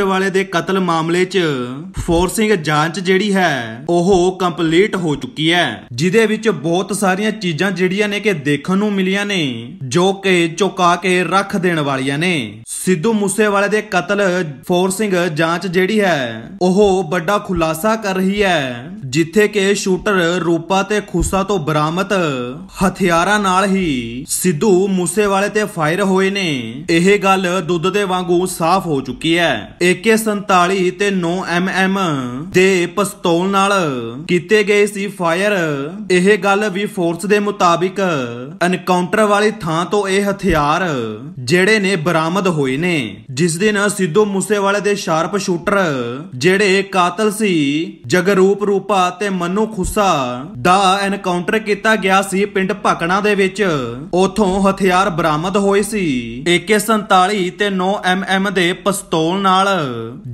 ਵਾਲੇ ਦੇ ਕਤਲ ਮਾਮਲੇ 'ਚ ਫੋਰਸਿੰਗ ਜਾਂਚ ਜਿਹੜੀ ਹੈ ਉਹ ਕੰਪਲੀਟ ਹੋ ਚੁੱਕੀ ਹੈ ਜਿਦੇ ਵਿੱਚ ਬਹੁਤ ਸਾਰੀਆਂ ਚੀਜ਼ਾਂ ਜਿਹੜੀਆਂ ਨੇ ਕਿ ਦੇਖਣ ਨੂੰ ਮਿਲੀਆਂ ਨੇ ਜੋ ਕਿ ਚੁਕਾ ਕੇ ਰੱਖ ਦੇਣ ਵਾਲੀਆਂ ਨੇ ਸਿੱਧੂ ਵਾਲੇ ਦੇ ਕਤਲ ਫੋਰਸਿੰਗ ਜਾਂਚ ਜਿਹੜੀ ਹੈ ਉਹ ਵੱਡਾ ਖੁਲਾਸਾ ਕਰ ਰਹੀ ਹੈ ਜਿੱਥੇ ਕਿ ਸ਼ੂਟਰ ਰੂਪਾ ਤੇ ਖੁਸਾ ਤੋਂ ਬਰਾਮਦ ਹਥਿਆਰਾਂ ਨਾਲ ਹੀ ਸਿੱਧੂ ਵਾਲੇ ਤੇ ਫਾਇਰ ਹੋਏ ਨੇ ਇਹ ਗੱਲ ਦੁੱਧ ਦੇ ਵਾਂਗੂ ਸਾਫ਼ ਹੋ ਚੁੱਕੀ ਹੈ AK47 ਤੇ 9 mm ਦੇ ਪਿਸਤੌਲ ਨਾਲ ਕੀਤੇ ਗਏ ਸੀ ਫਾਇਰ ਇਹ ਗੱਲ ਵੀ ਫੋਰਸ ਦੇ ਮੁਤਾਬਿਕ ਐਨਕਾਊਂਟਰ ਵਾਲੀ ਥਾਂ ਤੋਂ ਇਹ ਹਥਿਆਰ ਜਿਹੜੇ ਨੇ ਬਰਾਮਦ ਹੋਏ ਨੇ ਜਿਸ ਦਿਨ ਸਿੱਧੂ ਮੂਸੇਵਾਲੇ ਦੇ ਸ਼ਾਰਪ ਸ਼ੂਟਰ ਜਿਹੜੇ ਕਾਤਲ ਸੀ ਜਗਰੂਪ ਰੂਪਾ ਤੇ ਮਨੂ ਖੁੱਸਾ ਦਾ ਐਨਕਾਊਂਟਰ ਕੀਤਾ ਗਿਆ ਸੀ ਪਿੰਡ ਭਕਣਾ ਦੇ ਵਿੱਚ ਉਥੋਂ ਹਥਿਆਰ ਬਰਾਮਦ ਹੋਏ ਸੀ AK47 ਤੇ 9 mm ਦੇ ਪਿਸਤੌਲ ਨਾਲ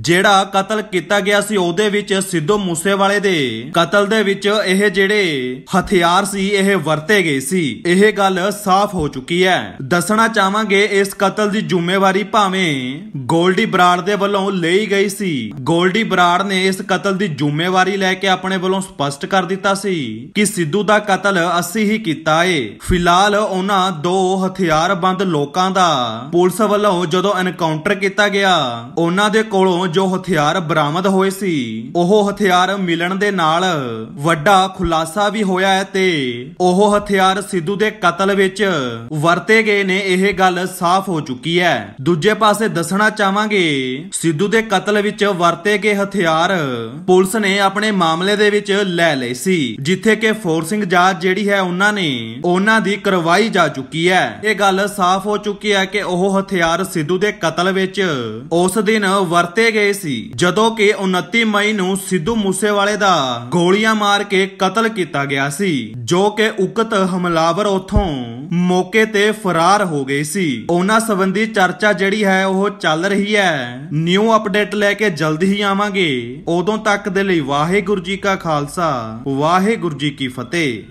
ਜਿਹੜਾ ਕਤਲ ਕੀਤਾ ਗਿਆ ਸੀ ਉਹਦੇ ਵਿੱਚ ਸਿੱਧੂ ਮੂਸੇਵਾਲੇ ਦੇ ਕਤਲ ਦੇ ਵਿੱਚ ਇਹ ਜਿਹੜੇ ਹਥਿਆਰ ਸੀ ਇਹ ਵਰਤੇ ਗਏ ਸੀ ਇਹ ਗੱਲ ਸਾਫ਼ ਹੋ ਚੁੱਕੀ ਹੈ ਦੱਸਣਾ ਚਾਹਾਂਗੇ ਇਸ ਕਤਲ ਦੀ ਜ਼ਿੰਮੇਵਾਰੀ ਭਾਵੇਂ ਗੋਲਡੀ ਬਰਾੜ ਦੇ ਵੱਲੋਂ ਲਈ ਗਈ ਸੀ ਗੋਲਡੀ ਬਰਾੜ ਨੇ ਇਸ ਕਤਲ ਦੀ ਜ਼ਿੰਮੇਵਾਰੀ ਲੈ ਕੇ ਆਪਣੇ ਵੱਲੋਂ ਸਪਸ਼ਟ ਕਰ ਦਿੱਤਾ ਸੀ ਕਿ ਸਿੱਧੂ ਦਾ ਕਤਲ ਅਸੀਂ ਹੀ ਕੀਤਾ ਏ ਫਿਲਹਾਲ ਉਹਨਾਂ ਦੋ ਹਥਿਆਰਬੰਦ ਲੋਕਾਂ ਦਾ ਪੁਲਿਸ ਵੱਲੋਂ ਜਦੋਂ ਐਨਕਾਊਂਟਰ ਕੀਤਾ ਗਿਆ ਉਹਨਾਂ ਉਹਨਾਂ ਦੇ ਕੋਲੋਂ ਜੋ ਹਥਿਆਰ ਬਰਾਮਦ ਹੋਏ ਸੀ ਉਹ ਹਥਿਆਰ ਮਿਲਣ ਦੇ ਨਾਲ ਵੱਡਾ ਖੁਲਾਸਾ ਵੀ ਹੋਇਆ ਹੈ ਤੇ ਉਹ ਹਥਿਆਰ ਸਿੱਧੂ ਦੇ ਕਤਲ ਵਿੱਚ ਵਰਤੇ ਗਏ ਨੇ ਇਹ ਗੱਲ ਸਾਫ਼ ਹੋ ਚੁੱਕੀ ਹੈ ਦੂਜੇ ਪਾਸੇ ਦੱਸਣਾ ਚਾਹਾਂਗੇ ਸਿੱਧੂ ਦੇ ਕਤਲ ਵਿੱਚ ਵਰਤੇ ਗਏ ਹਥਿਆਰ ਪੁਲਿਸ ਨੇ ਆਪਣੇ ਮਾਮਲੇ ਦੇ ਵਿੱਚ ਲੈ ਲਏ ਸੀ ਜਿੱਥੇ ਕਿ ਫੋਰਸਿੰਗ ਜਾਂਚ ਜਿਹੜੀ ਹੈ ਉਹਨਾਂ ਨੇ ਉਹਨਾਂ ਦੀ ਕਰਵਾਈ ਜਾ ਚੁੱਕੀ ਹੈ ਇਹ ਗੱਲ ਸਾਫ਼ ਹੋ ਚੁੱਕੀ ਹੈ ਕਿ ਉਹ ਹਥਿਆਰ ਸਿੱਧੂ ਦੇ ਕਤਲ ਵਿੱਚ ਉਸ ਦਿਨ ਵਰਤੇ ਗਏ ਸੀ ਜਦੋਂ ਕਿ 29 ਮਈ ਨੂੰ ਸਿੱਧੂ ਮੂਸੇਵਾਲੇ ਦਾ ਗੋਲੀਆਂ ਮਾਰ ਕੇ ਕਤਲ ਕੀਤਾ ਗਿਆ ਸੀ ਜੋ ਕਿ ਉਕਤ ਹਮਲਾਵਰ ਉਥੋਂ ਮੌਕੇ ਤੇ ਫਰਾਰ ਹੋ ਗਏ ਸੀ ਉਹਨਾਂ ਸੰਬੰਧੀ ਚਰਚਾ ਜਿਹੜੀ ਹੈ ਉਹ ਚੱਲ ਰਹੀ ਹੈ ਨਿਊ ਅਪਡੇਟ ਲੈ ਕੇ ਜਲਦੀ ਹੀ ਆਵਾਂਗੇ ਉਦੋਂ ਤੱਕ ਦੇ ਲਈ ਵਾਹਿਗੁਰੂ ਜੀ ਕਾ ਖਾਲਸਾ ਵਾਹਿਗੁਰੂ ਜੀ ਕੀ ਫਤਿਹ